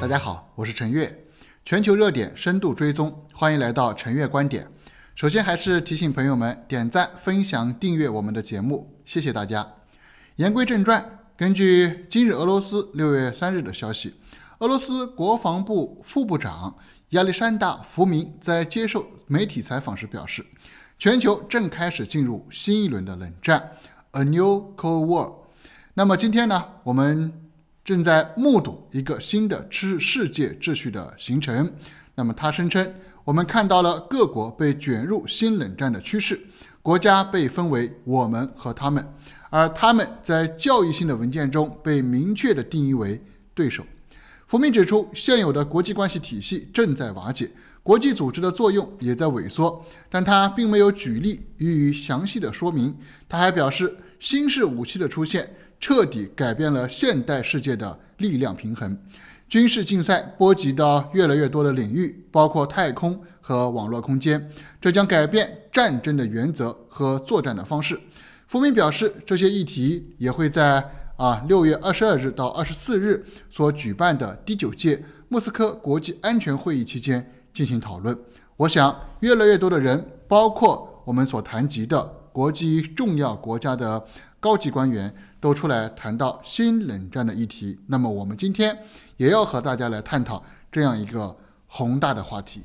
大家好，我是陈月，全球热点深度追踪，欢迎来到陈月观点。首先还是提醒朋友们点赞、分享、订阅我们的节目，谢谢大家。言归正传，根据今日俄罗斯六月三日的消息，俄罗斯国防部副部长亚历山大·福明在接受媒体采访时表示，全球正开始进入新一轮的冷战，A new cold war。那么今天呢，我们。正在目睹一个新的世世界秩序的形成。那么，他声称我们看到了各国被卷入新冷战的趋势，国家被分为我们和他们，而他们在教育性的文件中被明确的定义为对手。福明指出，现有的国际关系体系正在瓦解，国际组织的作用也在萎缩，但他并没有举例予以详细的说明。他还表示，新式武器的出现。彻底改变了现代世界的力量平衡，军事竞赛波及到越来越多的领域，包括太空和网络空间，这将改变战争的原则和作战的方式。福明表示，这些议题也会在啊六月二十二日到二十四日所举办的第九届莫斯科国际安全会议期间进行讨论。我想，越来越多的人，包括我们所谈及的国际重要国家的高级官员。都出来谈到新冷战的议题，那么我们今天也要和大家来探讨这样一个宏大的话题。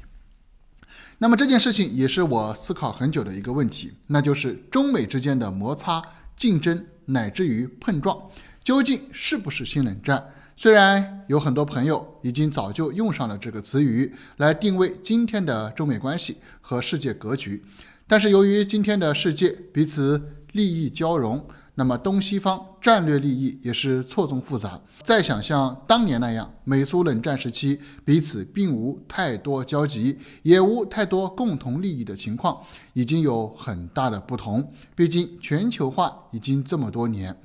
那么这件事情也是我思考很久的一个问题，那就是中美之间的摩擦、竞争乃至于碰撞，究竟是不是新冷战？虽然有很多朋友已经早就用上了这个词语来定位今天的中美关系和世界格局，但是由于今天的世界彼此利益交融。那么东西方战略利益也是错综复杂，再想像当年那样美苏冷战时期彼此并无太多交集，也无太多共同利益的情况，已经有很大的不同。毕竟全球化已经这么多年，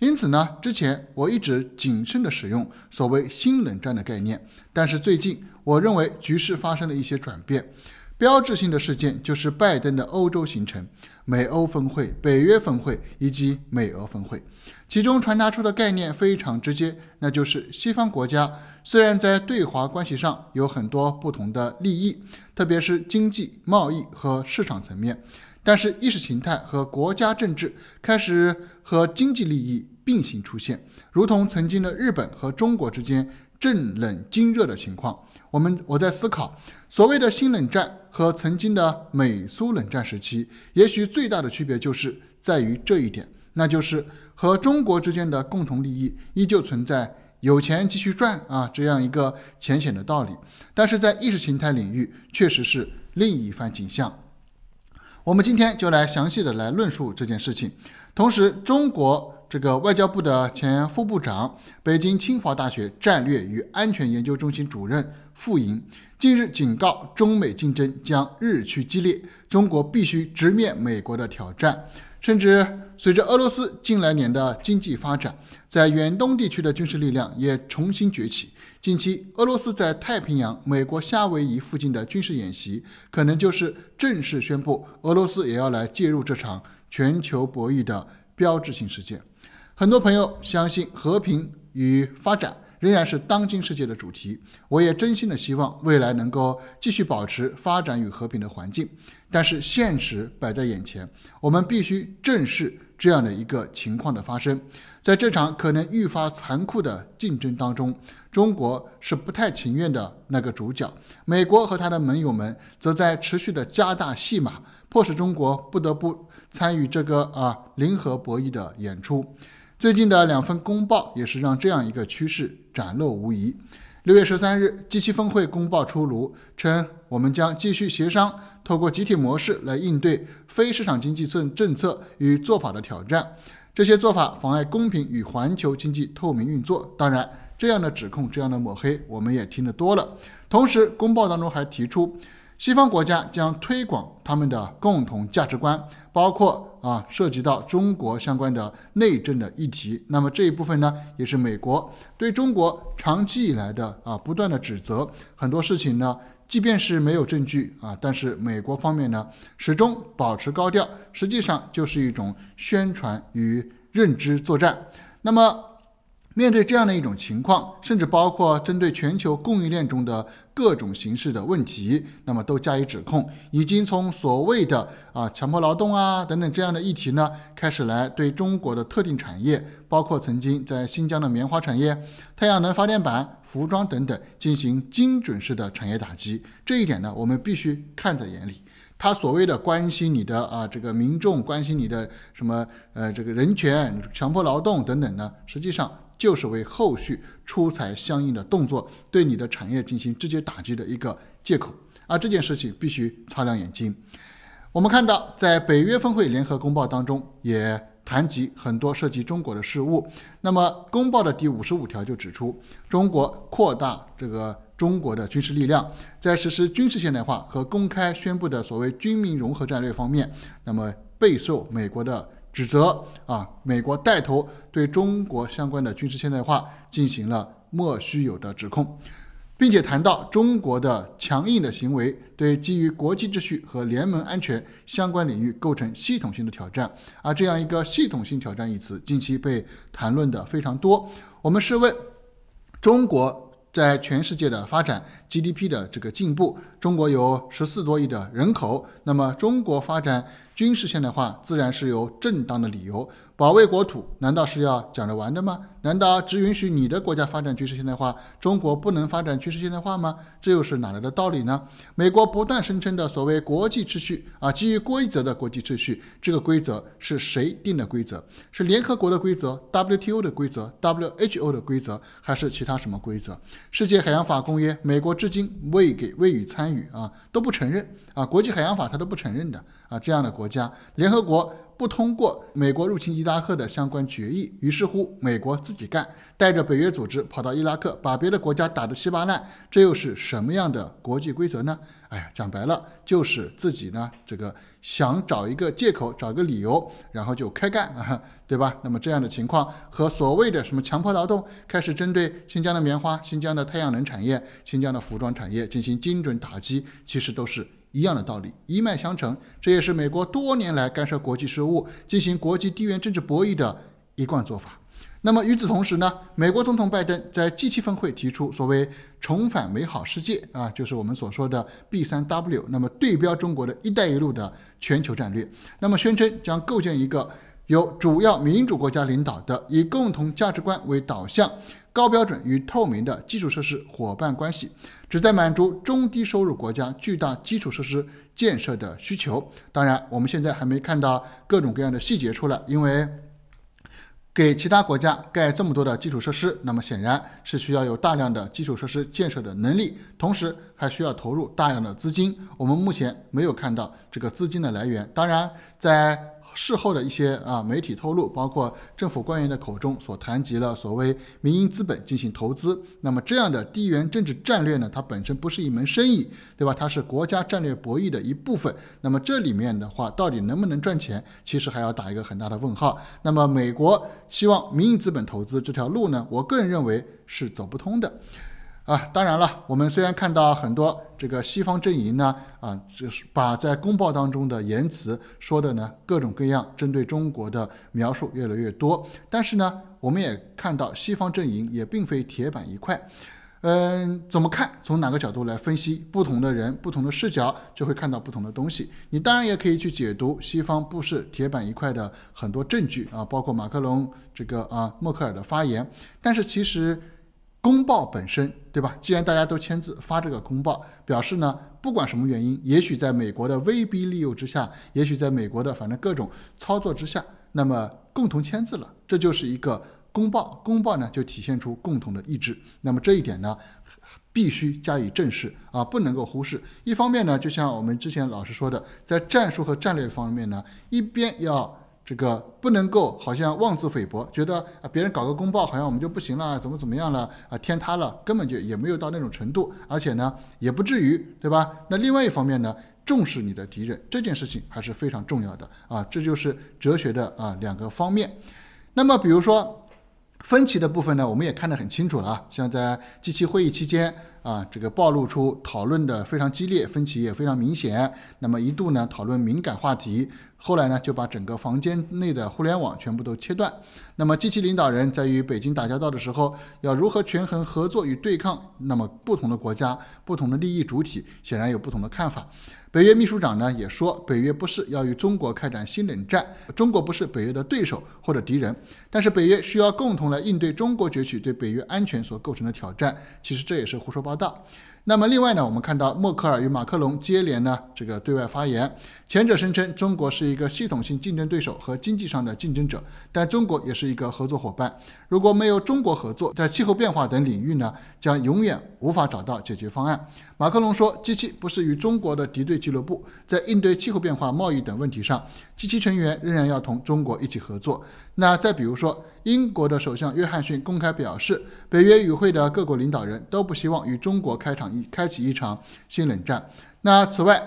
因此呢，之前我一直谨慎地使用所谓“新冷战”的概念，但是最近我认为局势发生了一些转变。标志性的事件就是拜登的欧洲行程、美欧峰会、北约峰会以及美俄峰会，其中传达出的概念非常直接，那就是西方国家虽然在对华关系上有很多不同的利益，特别是经济、贸易和市场层面，但是意识形态和国家政治开始和经济利益并行出现，如同曾经的日本和中国之间政冷经热的情况。我们我在思考。所谓的新冷战和曾经的美苏冷战时期，也许最大的区别就是在于这一点，那就是和中国之间的共同利益依旧存在，有钱继续赚啊这样一个浅显的道理。但是在意识形态领域，确实是另一番景象。我们今天就来详细的来论述这件事情。同时，中国这个外交部的前副部长、北京清华大学战略与安全研究中心主任傅莹。近日警告，中美竞争将日趋激烈，中国必须直面美国的挑战。甚至随着俄罗斯近来年的经济发展，在远东地区的军事力量也重新崛起。近期，俄罗斯在太平洋美国夏威夷附近的军事演习，可能就是正式宣布俄罗斯也要来介入这场全球博弈的标志性事件。很多朋友相信和平与发展。仍然是当今世界的主题。我也真心的希望未来能够继续保持发展与和平的环境。但是现实摆在眼前，我们必须正视这样的一个情况的发生。在这场可能愈发残酷的竞争当中，中国是不太情愿的那个主角。美国和他的盟友们则在持续的加大戏码，迫使中国不得不参与这个啊零和博弈的演出。最近的两份公报也是让这样一个趋势展露无遗。六月十三日，g 七峰会公报出炉，称我们将继续协商，透过集体模式来应对非市场经济政政策与做法的挑战。这些做法妨碍公平与环球经济透明运作。当然，这样的指控、这样的抹黑，我们也听得多了。同时，公报当中还提出，西方国家将推广他们的共同价值观，包括。啊，涉及到中国相关的内政的议题，那么这一部分呢，也是美国对中国长期以来的啊不断的指责，很多事情呢，即便是没有证据啊，但是美国方面呢，始终保持高调，实际上就是一种宣传与认知作战。那么。面对这样的一种情况，甚至包括针对全球供应链中的各种形式的问题，那么都加以指控，已经从所谓的啊强迫劳动啊等等这样的议题呢，开始来对中国的特定产业，包括曾经在新疆的棉花产业、太阳能发电板、服装等等进行精准式的产业打击。这一点呢，我们必须看在眼里。他所谓的关心你的啊这个民众，关心你的什么呃这个人权、强迫劳动等等呢，实际上。就是为后续出台相应的动作，对你的产业进行直接打击的一个借口，而这件事情必须擦亮眼睛。我们看到，在北约峰会联合公报当中，也谈及很多涉及中国的事务。那么，公报的第五十五条就指出，中国扩大这个中国的军事力量，在实施军事现代化和公开宣布的所谓军民融合战略方面，那么备受美国的。指责啊，美国带头对中国相关的军事现代化进行了莫须有的指控，并且谈到中国的强硬的行为对基于国际秩序和联盟安全相关领域构成系统性的挑战。而这样一个系统性挑战一词，近期被谈论的非常多。我们试问，中国在全世界的发展 GDP 的这个进步，中国有十四多亿的人口，那么中国发展？军事现代化自然是有正当的理由。保卫国土难道是要讲着玩的吗？难道只允许你的国家发展军事现代化，中国不能发展军事现代化吗？这又是哪来的道理呢？美国不断声称的所谓国际秩序啊，基于规则的国际秩序，这个规则是谁定的规则？是联合国的规则、WTO 的规则、WHO 的规则，还是其他什么规则？世界海洋法公约，美国至今未给未予参与啊，都不承认啊，国际海洋法他都不承认的啊，这样的国家，联合国。不通过美国入侵伊拉克的相关决议，于是乎美国自己干，带着北约组织跑到伊拉克，把别的国家打得稀巴烂，这又是什么样的国际规则呢？哎呀，讲白了就是自己呢，这个想找一个借口，找个理由，然后就开干，对吧？那么这样的情况和所谓的什么强迫劳动，开始针对新疆的棉花、新疆的太阳能产业、新疆的服装产业进行精准打击，其实都是。一样的道理，一脉相承，这也是美国多年来干涉国际事务、进行国际地缘政治博弈的一贯做法。那么与此同时呢，美国总统拜登在 G7 峰会提出所谓“重返美好世界”啊，就是我们所说的 B3W，那么对标中国的一带一路的全球战略，那么宣称将构建一个由主要民主国家领导的、以共同价值观为导向。高标准与透明的基础设施伙伴关系，旨在满足中低收入国家巨大基础设施建设的需求。当然，我们现在还没看到各种各样的细节出来，因为给其他国家盖这么多的基础设施，那么显然是需要有大量的基础设施建设的能力，同时还需要投入大量的资金。我们目前没有看到这个资金的来源。当然，在事后的一些啊媒体透露，包括政府官员的口中所谈及了所谓民营资本进行投资。那么这样的地缘政治战略呢，它本身不是一门生意，对吧？它是国家战略博弈的一部分。那么这里面的话，到底能不能赚钱，其实还要打一个很大的问号。那么美国希望民营资本投资这条路呢，我个人认为是走不通的。啊，当然了，我们虽然看到很多这个西方阵营呢，啊，就是把在公报当中的言辞说的呢各种各样，针对中国的描述越来越多，但是呢，我们也看到西方阵营也并非铁板一块。嗯，怎么看？从哪个角度来分析？不同的人，不同的视角就会看到不同的东西。你当然也可以去解读西方不是铁板一块的很多证据啊，包括马克龙这个啊，默克尔的发言，但是其实。公报本身，对吧？既然大家都签字发这个公报，表示呢，不管什么原因，也许在美国的威逼利诱之下，也许在美国的反正各种操作之下，那么共同签字了，这就是一个公报。公报呢，就体现出共同的意志。那么这一点呢，必须加以正视啊，不能够忽视。一方面呢，就像我们之前老师说的，在战术和战略方面呢，一边要。这个不能够好像妄自菲薄，觉得啊别人搞个公报好像我们就不行了，怎么怎么样了啊天塌了，根本就也没有到那种程度，而且呢也不至于对吧？那另外一方面呢，重视你的敌人这件事情还是非常重要的啊，这就是哲学的啊两个方面。那么比如说分歧的部分呢，我们也看得很清楚了啊，像在近期会议期间。啊，这个暴露出讨论的非常激烈，分歧也非常明显。那么一度呢讨论敏感话题，后来呢就把整个房间内的互联网全部都切断。那么，机器领导人在与北京打交道的时候，要如何权衡合作与对抗？那么，不同的国家、不同的利益主体显然有不同的看法。北约秘书长呢也说，北约不是要与中国开展新冷战，中国不是北约的对手或者敌人，但是北约需要共同来应对中国崛起对北约安全所构成的挑战。其实这也是胡说八。到。那么另外呢，我们看到默克尔与马克龙接连呢这个对外发言，前者声称中国是一个系统性竞争对手和经济上的竞争者，但中国也是一个合作伙伴。如果没有中国合作，在气候变化等领域呢，将永远无法找到解决方案。马克龙说，G7 不是与中国的敌对俱乐部，在应对气候变化、贸易等问题上，G7 成员仍然要同中国一起合作。那再比如说，英国的首相约翰逊公开表示，北约与会的各国领导人都不希望与中国开场。开启一场新冷战。那此外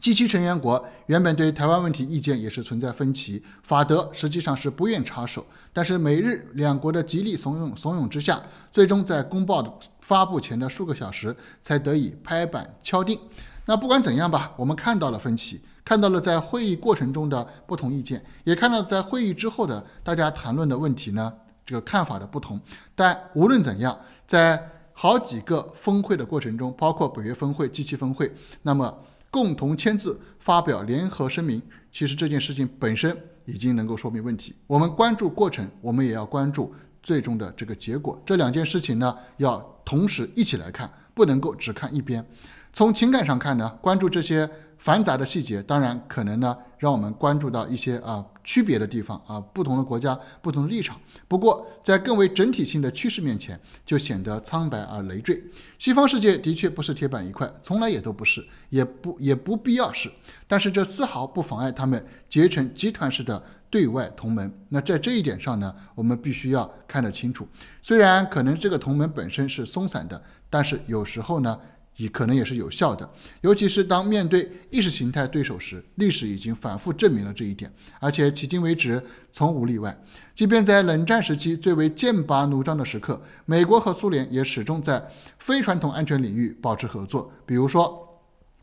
，G7 成员国原本对台湾问题意见也是存在分歧，法德实际上是不愿插手，但是美日两国的极力怂恿怂恿之下，最终在公报的发布前的数个小时才得以拍板敲定。那不管怎样吧，我们看到了分歧，看到了在会议过程中的不同意见，也看到在会议之后的大家谈论的问题呢这个看法的不同。但无论怎样，在好几个峰会的过程中，包括北约峰会、G7 峰会，那么共同签字发表联合声明，其实这件事情本身已经能够说明问题。我们关注过程，我们也要关注最终的这个结果，这两件事情呢要同时一起来看，不能够只看一边。从情感上看呢，关注这些。繁杂的细节，当然可能呢，让我们关注到一些啊区别的地方啊，不同的国家，不同的立场。不过，在更为整体性的趋势面前，就显得苍白而累赘。西方世界的确不是铁板一块，从来也都不是，也不也不必要是。但是这丝毫不妨碍他们结成集团式的对外同盟。那在这一点上呢，我们必须要看得清楚。虽然可能这个同盟本身是松散的，但是有时候呢。也可能也是有效的，尤其是当面对意识形态对手时，历史已经反复证明了这一点，而且迄今为止从无例外。即便在冷战时期最为剑拔弩张的时刻，美国和苏联也始终在非传统安全领域保持合作，比如说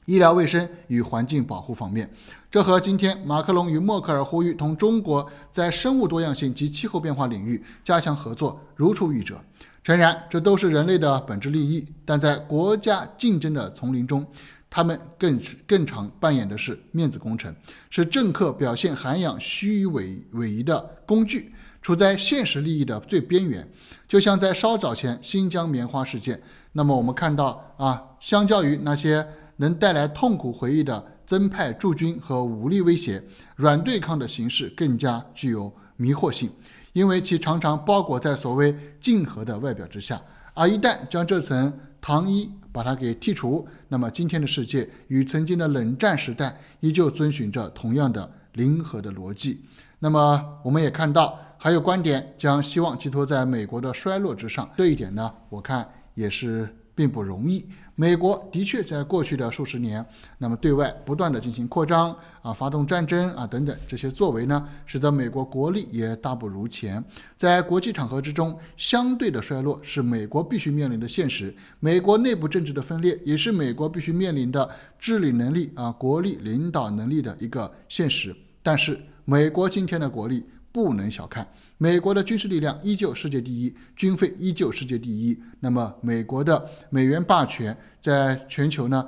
医疗卫生与环境保护方面。这和今天马克龙与默克尔呼吁同中国在生物多样性及气候变化领域加强合作如出一辙。诚然，这都是人类的本质利益，但在国家竞争的丛林中，他们更是更常扮演的是面子工程，是政客表现涵养虚伪伪仪的工具，处在现实利益的最边缘。就像在稍早前新疆棉花事件，那么我们看到啊，相较于那些能带来痛苦回忆的增派驻军和武力威胁，软对抗的形式更加具有迷惑性。因为其常常包裹在所谓“静和”的外表之下，而一旦将这层糖衣把它给剔除，那么今天的世界与曾经的冷战时代依旧遵循着同样的零和的逻辑。那么我们也看到，还有观点将希望寄托在美国的衰落之上，这一点呢，我看也是。并不容易。美国的确在过去的数十年，那么对外不断的进行扩张啊，发动战争啊等等这些作为呢，使得美国国力也大不如前，在国际场合之中相对的衰落是美国必须面临的现实。美国内部政治的分裂也是美国必须面临的治理能力啊、国力、领导能力的一个现实。但是，美国今天的国力不能小看。美国的军事力量依旧世界第一，军费依旧世界第一。那么，美国的美元霸权在全球呢，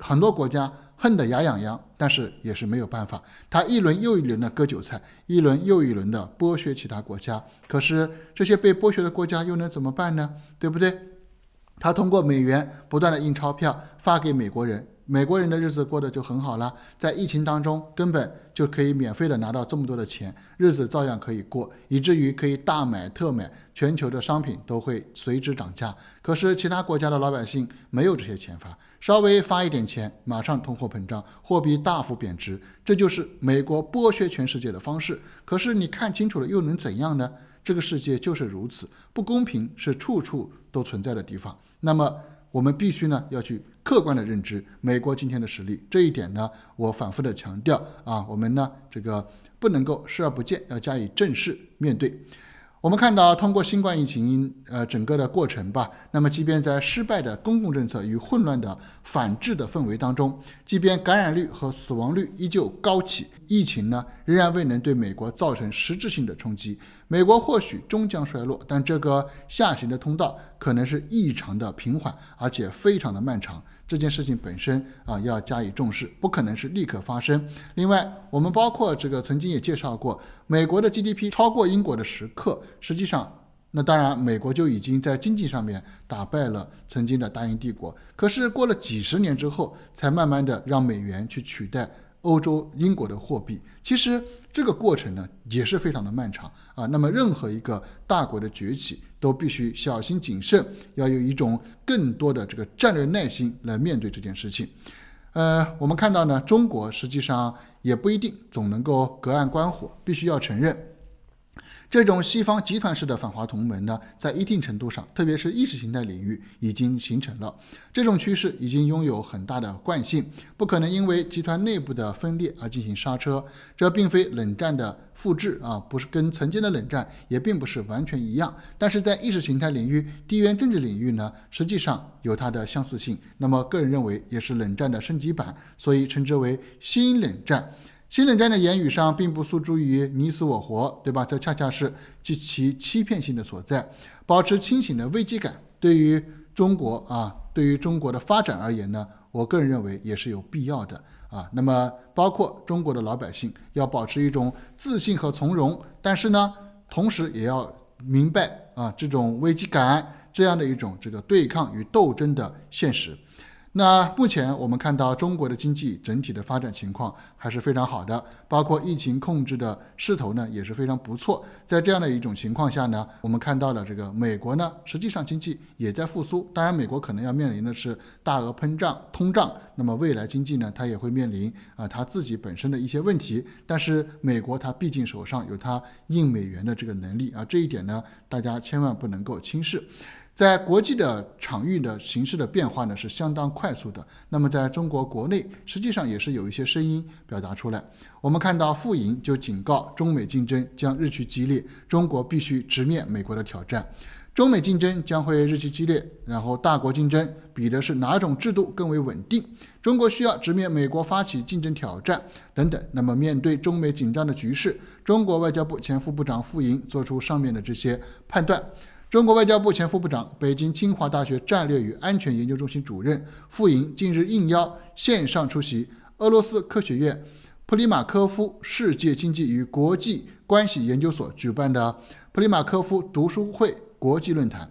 很多国家恨得牙痒痒，但是也是没有办法。他一轮又一轮的割韭菜，一轮又一轮的剥削其他国家。可是这些被剥削的国家又能怎么办呢？对不对？他通过美元不断的印钞票发给美国人。美国人的日子过得就很好了，在疫情当中根本就可以免费的拿到这么多的钱，日子照样可以过，以至于可以大买特买，全球的商品都会随之涨价。可是其他国家的老百姓没有这些钱发，稍微发一点钱，马上通货膨胀，货币大幅贬值。这就是美国剥削全世界的方式。可是你看清楚了又能怎样呢？这个世界就是如此，不公平是处处都存在的地方。那么，我们必须呢要去客观的认知美国今天的实力，这一点呢，我反复的强调啊，我们呢这个不能够视而不见，要加以正视面对。我们看到，通过新冠疫情呃整个的过程吧，那么即便在失败的公共政策与混乱的反制的氛围当中，即便感染率和死亡率依旧高企，疫情呢仍然未能对美国造成实质性的冲击。美国或许终将衰落，但这个下行的通道可能是异常的平缓，而且非常的漫长。这件事情本身啊，要加以重视，不可能是立刻发生。另外，我们包括这个曾经也介绍过，美国的 GDP 超过英国的时刻，实际上，那当然美国就已经在经济上面打败了曾经的大英帝国。可是过了几十年之后，才慢慢的让美元去取代。欧洲、英国的货币，其实这个过程呢，也是非常的漫长啊。那么，任何一个大国的崛起，都必须小心谨慎，要有一种更多的这个战略耐心来面对这件事情。呃，我们看到呢，中国实际上也不一定总能够隔岸观火，必须要承认。这种西方集团式的反华同盟呢，在一定程度上，特别是意识形态领域，已经形成了这种趋势，已经拥有很大的惯性，不可能因为集团内部的分裂而进行刹车。这并非冷战的复制啊，不是跟曾经的冷战也并不是完全一样，但是在意识形态领域、地缘政治领域呢，实际上有它的相似性。那么，个人认为也是冷战的升级版，所以称之为新冷战。新冷战的言语上并不诉诸于你死我活，对吧？这恰恰是及其欺骗性的所在。保持清醒的危机感，对于中国啊，对于中国的发展而言呢，我个人认为也是有必要的啊。那么，包括中国的老百姓要保持一种自信和从容，但是呢，同时也要明白啊，这种危机感这样的一种这个对抗与斗争的现实。那目前我们看到中国的经济整体的发展情况还是非常好的，包括疫情控制的势头呢也是非常不错。在这样的一种情况下呢，我们看到了这个美国呢，实际上经济也在复苏。当然，美国可能要面临的是大额膨胀、通胀，那么未来经济呢，它也会面临啊它自己本身的一些问题。但是美国它毕竟手上有它印美元的这个能力啊，这一点呢，大家千万不能够轻视。在国际的场域的形势的变化呢是相当快速的。那么在中国国内，实际上也是有一些声音表达出来。我们看到傅莹就警告，中美竞争将日趋激烈，中国必须直面美国的挑战。中美竞争将会日趋激烈，然后大国竞争比的是哪种制度更为稳定，中国需要直面美国发起竞争挑战等等。那么面对中美紧张的局势，中国外交部前副部长傅莹做出上面的这些判断。中国外交部前副部长、北京清华大学战略与安全研究中心主任傅莹近日应邀线上出席俄罗斯科学院普里马科夫世界经济与国际关系研究所举办的普里马科夫读书会国际论坛，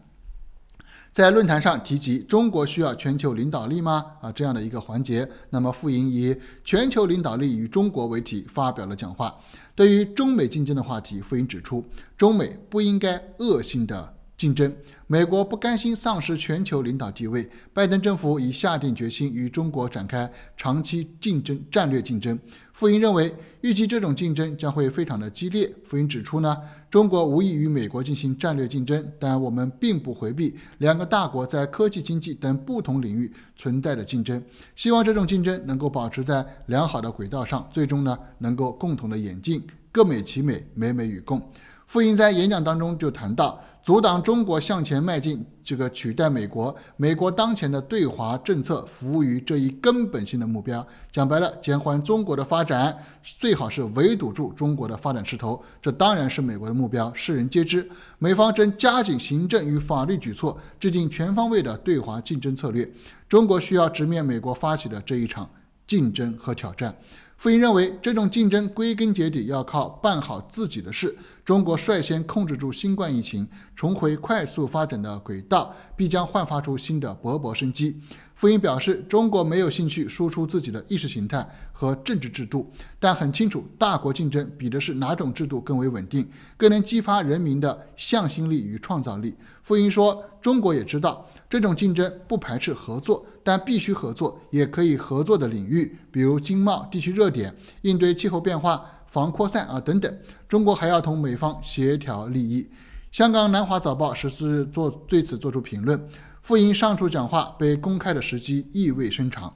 在论坛上提及“中国需要全球领导力吗？”啊这样的一个环节，那么傅莹以“全球领导力与中国”为题发表了讲话。对于中美竞争的话题，傅莹指出，中美不应该恶性的。竞争，美国不甘心丧失全球领导地位，拜登政府已下定决心与中国展开长期竞争战略竞争。傅莹认为，预计这种竞争将会非常的激烈。傅莹指出呢，中国无意与美国进行战略竞争，但我们并不回避两个大国在科技、经济等不同领域存在的竞争。希望这种竞争能够保持在良好的轨道上，最终呢能够共同的演进，各美其美，美美与共。傅莹在演讲当中就谈到。阻挡中国向前迈进，这个取代美国，美国当前的对华政策服务于这一根本性的目标。讲白了，减缓中国的发展，最好是围堵住中国的发展势头，这当然是美国的目标，世人皆知。美方正加紧行政与法律举措，制定全方位的对华竞争策略。中国需要直面美国发起的这一场竞争和挑战。傅莹认为，这种竞争归根结底要靠办好自己的事。中国率先控制住新冠疫情，重回快速发展的轨道，必将焕发出新的勃勃生机。傅英表示，中国没有兴趣输出自己的意识形态和政治制度，但很清楚，大国竞争比的是哪种制度更为稳定，更能激发人民的向心力与创造力。傅英说，中国也知道这种竞争不排斥合作，但必须合作，也可以合作的领域，比如经贸、地区热点、应对气候变化。防扩散啊等等，中国还要同美方协调利益。香港南华早报十四日做对此作出评论，傅莹上述讲话被公开的时机意味深长。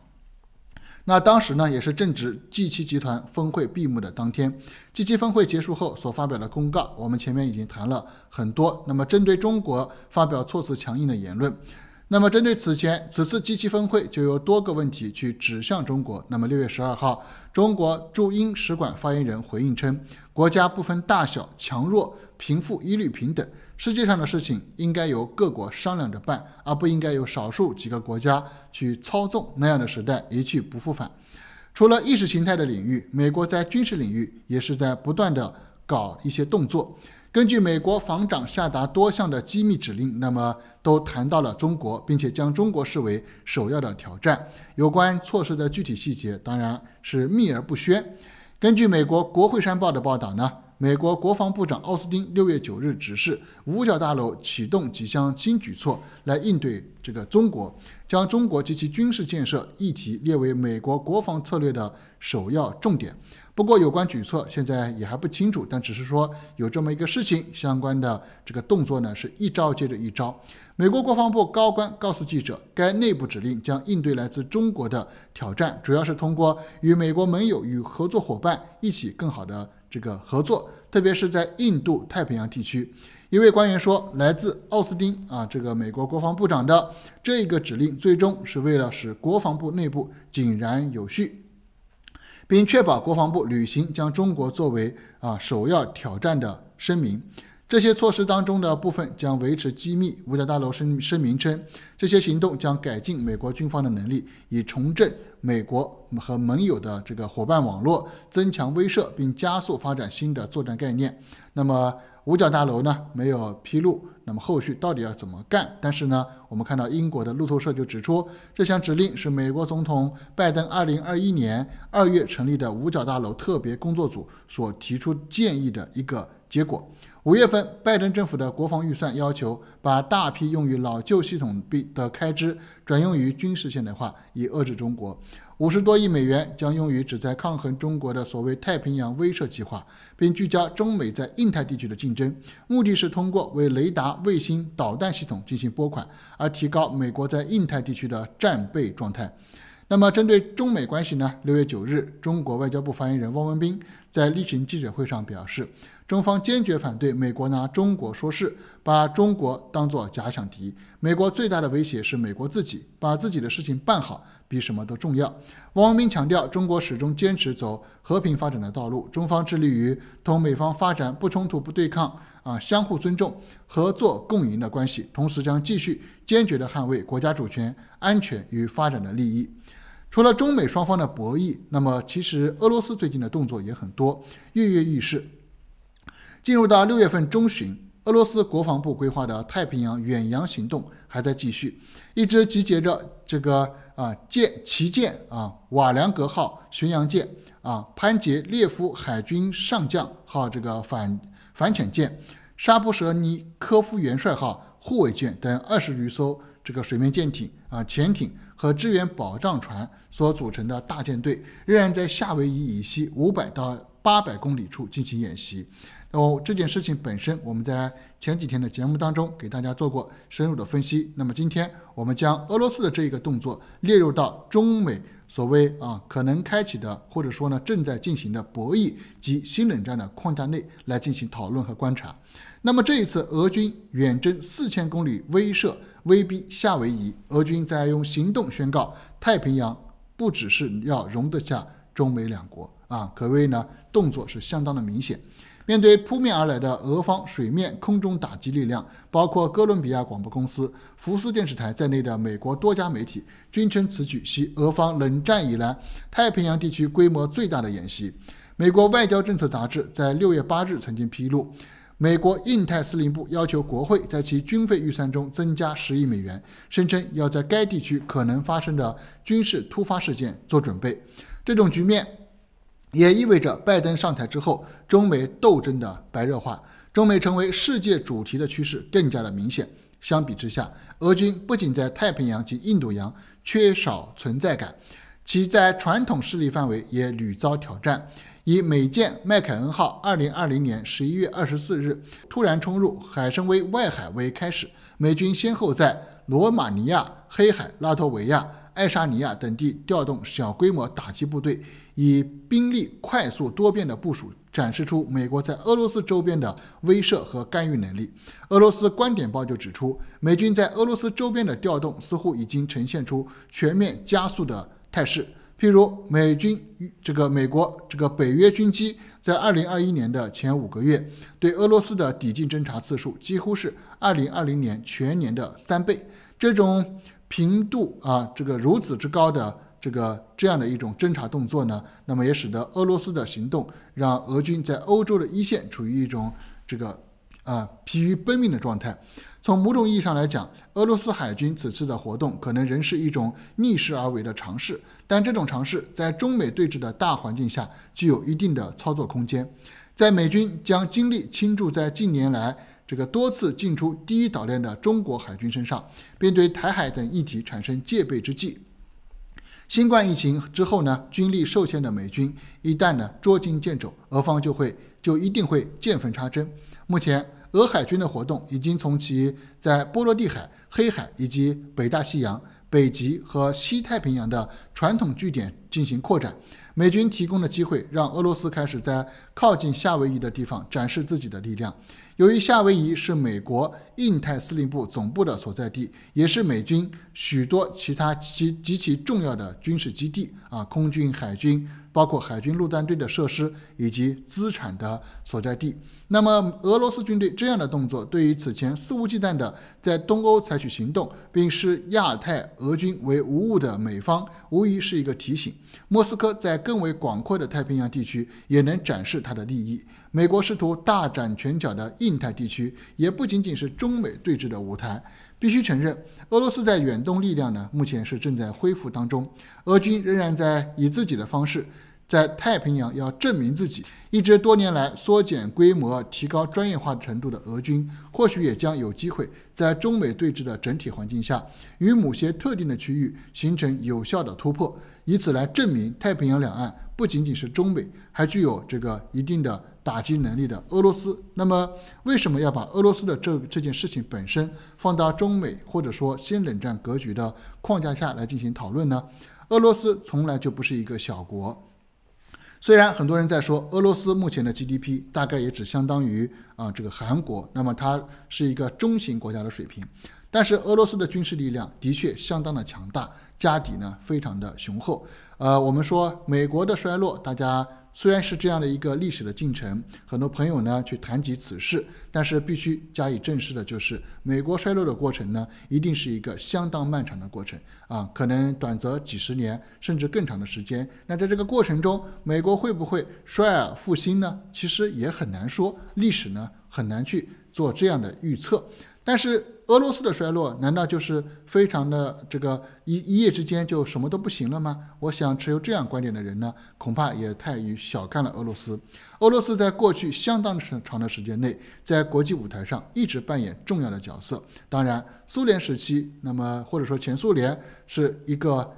那当时呢，也是正值 G7 集团峰会闭幕的当天，G7 峰会结束后所发表的公告，我们前面已经谈了很多。那么针对中国发表措辞强硬的言论。那么，针对此前此次机器峰会就由多个问题去指向中国，那么六月十二号，中国驻英使馆发言人回应称，国家不分大小、强弱、贫富，一律平等。世界上的事情应该由各国商量着办，而不应该由少数几个国家去操纵。那样的时代一去不复返。除了意识形态的领域，美国在军事领域也是在不断的搞一些动作。根据美国防长下达多项的机密指令，那么都谈到了中国，并且将中国视为首要的挑战。有关措施的具体细节当然是秘而不宣。根据美国《国会山报》的报道呢，美国国防部长奥斯汀六月九日指示五角大楼启动几项新举措来应对这个中国，将中国及其军事建设议题列为美国国防策略的首要重点。不过，有关举措现在也还不清楚，但只是说有这么一个事情，相关的这个动作呢是一招接着一招。美国国防部高官告诉记者，该内部指令将应对来自中国的挑战，主要是通过与美国盟友与合作伙伴一起更好的这个合作，特别是在印度太平洋地区。一位官员说，来自奥斯汀啊，这个美国国防部长的这个指令，最终是为了使国防部内部井然有序。并确保国防部履行将中国作为啊首要挑战的声明。这些措施当中的部分将维持机密。五角大楼声明称，这些行动将改进美国军方的能力，以重振美国和盟友的这个伙伴网络，增强威慑，并加速发展新的作战概念。那么，五角大楼呢没有披露，那么后续到底要怎么干？但是呢，我们看到英国的路透社就指出，这项指令是美国总统拜登二零二一年二月成立的五角大楼特别工作组所提出建议的一个结果。五月份，拜登政府的国防预算要求把大批用于老旧系统币的开支转用于军事现代化，以遏制中国。五十多亿美元将用于旨在抗衡中国的所谓“太平洋威慑计划”，并聚焦中美在印太地区的竞争。目的是通过为雷达、卫星、导弹系统进行拨款，而提高美国在印太地区的战备状态。那么，针对中美关系呢？六月九日，中国外交部发言人汪文斌在例行记者会上表示，中方坚决反对美国拿中国说事，把中国当作假想敌。美国最大的威胁是美国自己，把自己的事情办好比什么都重要。汪文斌强调，中国始终坚持走和平发展的道路，中方致力于同美方发展不冲突、不对抗啊，相互尊重、合作共赢的关系。同时，将继续坚决地捍卫国家主权、安全与发展的利益。除了中美双方的博弈，那么其实俄罗斯最近的动作也很多，跃跃欲试。进入到六月份中旬，俄罗斯国防部规划的太平洋远洋行动还在继续，一支集结着这个啊舰旗舰啊瓦良格号巡洋舰啊潘杰列夫海军上将号这个反反潜舰沙布舍尼科夫元帅号护卫舰等二十余艘。这个水面舰艇啊、潜艇和支援保障船所组成的大舰队，仍然在夏威夷以西五百到八百公里处进行演习。那么这件事情本身，我们在前几天的节目当中给大家做过深入的分析。那么今天，我们将俄罗斯的这一个动作列入到中美。所谓啊，可能开启的，或者说呢，正在进行的博弈及新冷战的框架内来进行讨论和观察。那么这一次，俄军远征四千公里，威慑威逼夏威夷，俄军在用行动宣告，太平洋不只是要容得下中美两国啊，可谓呢动作是相当的明显。面对扑面而来的俄方水面、空中打击力量，包括哥伦比亚广播公司、福斯电视台在内的美国多家媒体均称此举系俄方冷战以来太平洋地区规模最大的演习。美国外交政策杂志在六月八日曾经披露，美国印太司令部要求国会在其军费预算中增加十亿美元，声称要在该地区可能发生的军事突发事件做准备。这种局面。也意味着拜登上台之后，中美斗争的白热化，中美成为世界主题的趋势更加的明显。相比之下，俄军不仅在太平洋及印度洋缺少存在感，其在传统势力范围也屡遭挑战。以美舰麦凯恩号2020年11月24日突然冲入海参崴外海为开始，美军先后在罗马尼亚、黑海、拉脱维亚。爱沙尼亚等地调动小规模打击部队，以兵力快速多变的部署，展示出美国在俄罗斯周边的威慑和干预能力。俄罗斯观点报就指出，美军在俄罗斯周边的调动似乎已经呈现出全面加速的态势。譬如，美军这个美国这个北约军机在二零二一年的前五个月，对俄罗斯的抵近侦察次数几乎是二零二零年全年的三倍。这种。频度啊，这个如此之高的这个这样的一种侦察动作呢，那么也使得俄罗斯的行动让俄军在欧洲的一线处于一种这个啊疲于奔命的状态。从某种意义上来讲，俄罗斯海军此次的活动可能仍是一种逆势而为的尝试，但这种尝试在中美对峙的大环境下具有一定的操作空间。在美军将精力倾注在近年来。这个多次进出第一岛链的中国海军身上，并对台海等议题产生戒备之际，新冠疫情之后呢，军力受限的美军一旦呢捉襟见肘，俄方就会就一定会见缝插针。目前，俄海军的活动已经从其在波罗的海、黑海以及北大西洋、北极和西太平洋的传统据点进行扩展。美军提供的机会，让俄罗斯开始在靠近夏威夷的地方展示自己的力量。由于夏威夷是美国印太司令部总部的所在地，也是美军许多其他极极其重要的军事基地啊，空军、海军。包括海军陆战队的设施以及资产的所在地。那么，俄罗斯军队这样的动作，对于此前肆无忌惮的在东欧采取行动，并视亚太俄军为无物的美方，无疑是一个提醒。莫斯科在更为广阔的太平洋地区也能展示它的利益。美国试图大展拳脚的印太地区，也不仅仅是中美对峙的舞台。必须承认，俄罗斯在远东力量呢，目前是正在恢复当中。俄军仍然在以自己的方式在太平洋要证明自己。一直多年来缩减规模、提高专业化程度的俄军，或许也将有机会在中美对峙的整体环境下，与某些特定的区域形成有效的突破，以此来证明太平洋两岸不仅仅是中美，还具有这个一定的。打击能力的俄罗斯，那么为什么要把俄罗斯的这这件事情本身放到中美或者说新冷战格局的框架下来进行讨论呢？俄罗斯从来就不是一个小国，虽然很多人在说俄罗斯目前的 GDP 大概也只相当于啊这个韩国，那么它是一个中型国家的水平，但是俄罗斯的军事力量的确相当的强大，家底呢非常的雄厚。呃，我们说美国的衰落，大家。虽然是这样的一个历史的进程，很多朋友呢去谈及此事，但是必须加以正视的就是，美国衰落的过程呢，一定是一个相当漫长的过程啊，可能短则几十年，甚至更长的时间。那在这个过程中，美国会不会衰而复兴呢？其实也很难说，历史呢很难去做这样的预测。但是，俄罗斯的衰落难道就是非常的这个一一夜之间就什么都不行了吗？我想持有这样观点的人呢，恐怕也太于小看了俄罗斯。俄罗斯在过去相当长的时间内，在国际舞台上一直扮演重要的角色。当然。苏联时期，那么或者说前苏联是一个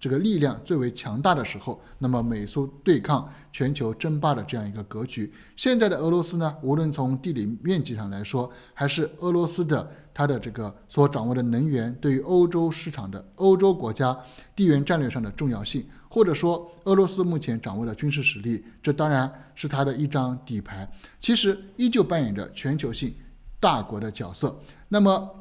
这个力量最为强大的时候，那么美苏对抗、全球争霸的这样一个格局。现在的俄罗斯呢，无论从地理面积上来说，还是俄罗斯的它的这个所掌握的能源，对于欧洲市场的欧洲国家地缘战略上的重要性，或者说俄罗斯目前掌握的军事实力，这当然是它的一张底牌。其实依旧扮演着全球性大国的角色。那么。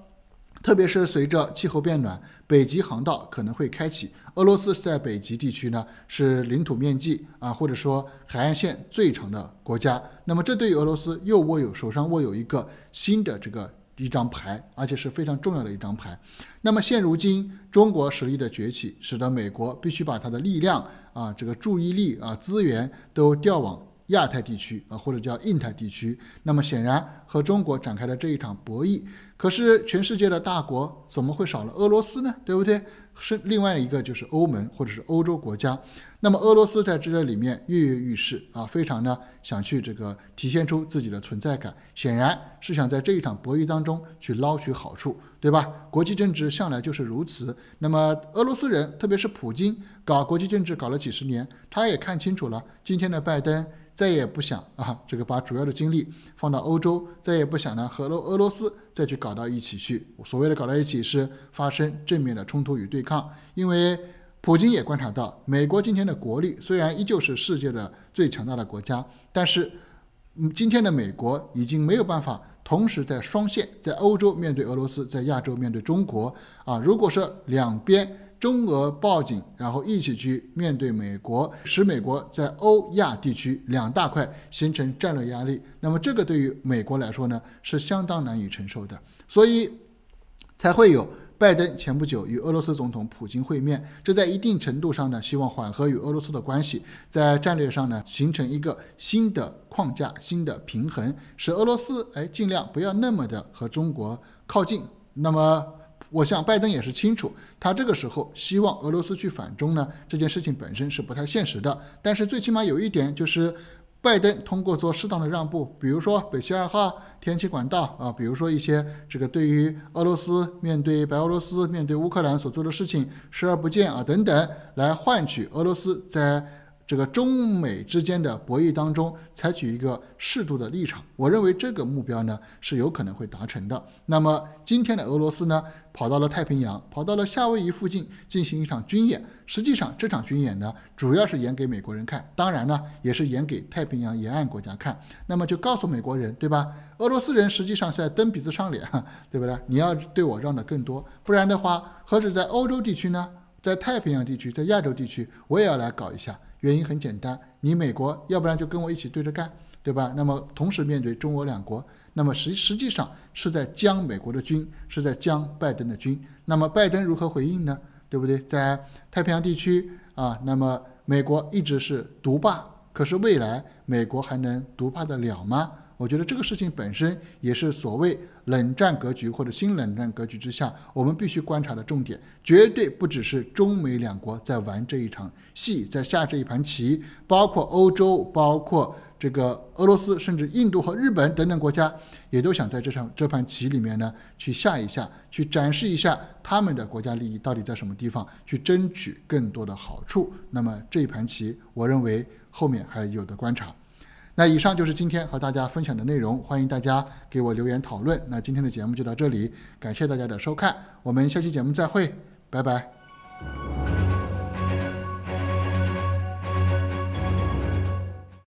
特别是随着气候变暖，北极航道可能会开启。俄罗斯在北极地区呢，是领土面积啊，或者说海岸线最长的国家。那么，这对于俄罗斯又握有手上握有一个新的这个一张牌，而且是非常重要的一张牌。那么，现如今中国实力的崛起，使得美国必须把它的力量啊，这个注意力啊，资源都调往亚太地区啊，或者叫印太地区。那么，显然和中国展开的这一场博弈。可是全世界的大国怎么会少了俄罗斯呢？对不对？是另外一个就是欧盟或者是欧洲国家。那么俄罗斯在这个里面跃跃欲试啊，非常呢想去这个体现出自己的存在感，显然是想在这一场博弈当中去捞取好处，对吧？国际政治向来就是如此。那么俄罗斯人，特别是普京，搞国际政治搞了几十年，他也看清楚了，今天的拜登再也不想啊，这个把主要的精力放到欧洲，再也不想呢和俄俄罗斯再去搞。搞到一起去，所谓的搞到一起是发生正面的冲突与对抗。因为普京也观察到，美国今天的国力虽然依旧是世界的最强大的国家，但是今天的美国已经没有办法同时在双线，在欧洲面对俄罗斯，在亚洲面对中国。啊，如果说两边中俄报警，然后一起去面对美国，使美国在欧亚地区两大块形成战略压力，那么这个对于美国来说呢，是相当难以承受的。所以才会有拜登前不久与俄罗斯总统普京会面，这在一定程度上呢，希望缓和与俄罗斯的关系，在战略上呢形成一个新的框架、新的平衡，使俄罗斯哎尽量不要那么的和中国靠近。那么，我想拜登也是清楚，他这个时候希望俄罗斯去反中呢，这件事情本身是不太现实的。但是最起码有一点就是。拜登通过做适当的让步，比如说北溪二号天气管道啊，比如说一些这个对于俄罗斯面对白俄罗斯面对乌克兰所做的事情视而不见啊等等，来换取俄罗斯在。这个中美之间的博弈当中，采取一个适度的立场，我认为这个目标呢是有可能会达成的。那么今天的俄罗斯呢，跑到了太平洋，跑到了夏威夷附近进行一场军演，实际上这场军演呢，主要是演给美国人看，当然呢也是演给太平洋沿岸国家看。那么就告诉美国人，对吧？俄罗斯人实际上是在蹬鼻子上脸，对不对？你要对我让的更多，不然的话，何止在欧洲地区呢，在太平洋地区，在亚洲地区，我也要来搞一下。原因很简单，你美国要不然就跟我一起对着干，对吧？那么同时面对中俄两国，那么实实际上是在将美国的军，是在将拜登的军。那么拜登如何回应呢？对不对？在太平洋地区啊，那么美国一直是独霸，可是未来美国还能独霸得了吗？我觉得这个事情本身也是所谓冷战格局或者新冷战格局之下，我们必须观察的重点，绝对不只是中美两国在玩这一场戏，在下这一盘棋，包括欧洲，包括这个俄罗斯，甚至印度和日本等等国家，也都想在这场这盘棋里面呢去下一下，去展示一下他们的国家利益到底在什么地方，去争取更多的好处。那么这一盘棋，我认为后面还有的观察。那以上就是今天和大家分享的内容，欢迎大家给我留言讨论。那今天的节目就到这里，感谢大家的收看，我们下期节目再会，拜拜。